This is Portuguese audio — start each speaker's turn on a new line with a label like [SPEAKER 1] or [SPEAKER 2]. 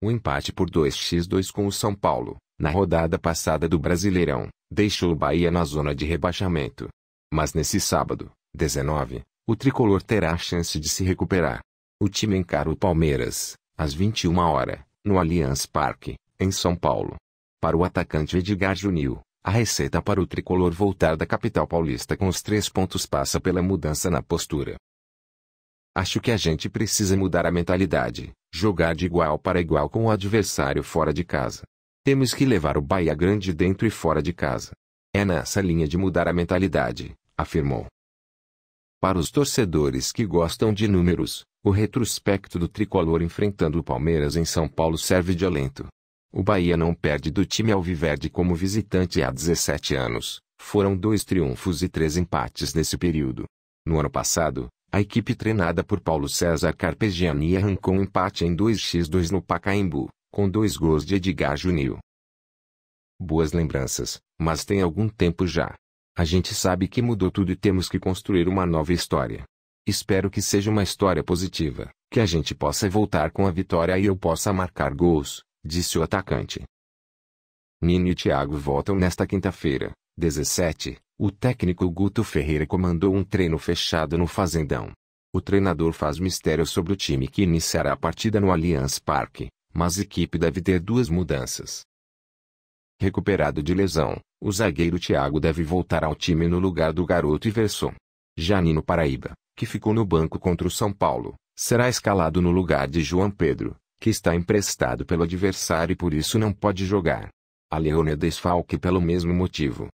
[SPEAKER 1] O empate por 2x2 com o São Paulo, na rodada passada do Brasileirão, deixou o Bahia na zona de rebaixamento. Mas nesse sábado, 19, o tricolor terá a chance de se recuperar. O time encara o Palmeiras, às 21 horas, no Allianz Parque, em São Paulo. Para o atacante Edgar Junil, a receita para o tricolor voltar da capital paulista com os três pontos passa pela mudança na postura. Acho que a gente precisa mudar a mentalidade, jogar de igual para igual com o adversário fora de casa. Temos que levar o Bahia Grande dentro e fora de casa. É nessa linha de mudar a mentalidade, afirmou. Para os torcedores que gostam de números, o retrospecto do tricolor enfrentando o Palmeiras em São Paulo serve de alento. O Bahia não perde do time alviverde como visitante há 17 anos. Foram dois triunfos e três empates nesse período. No ano passado, a equipe treinada por Paulo César Carpegiani arrancou um empate em 2x2 no Pacaembu, com dois gols de Edgar Junil. Boas lembranças, mas tem algum tempo já. A gente sabe que mudou tudo e temos que construir uma nova história. Espero que seja uma história positiva, que a gente possa voltar com a vitória e eu possa marcar gols, disse o atacante. Nino e Thiago voltam nesta quinta-feira, 17, o técnico Guto Ferreira comandou um treino fechado no Fazendão. O treinador faz mistério sobre o time que iniciará a partida no Allianz Parque, mas a equipe deve ter duas mudanças. Recuperado de lesão, o zagueiro Thiago deve voltar ao time no lugar do garoto Iverson. Janino Paraíba, que ficou no banco contra o São Paulo, será escalado no lugar de João Pedro, que está emprestado pelo adversário e por isso não pode jogar. A Leone desfalque pelo mesmo motivo.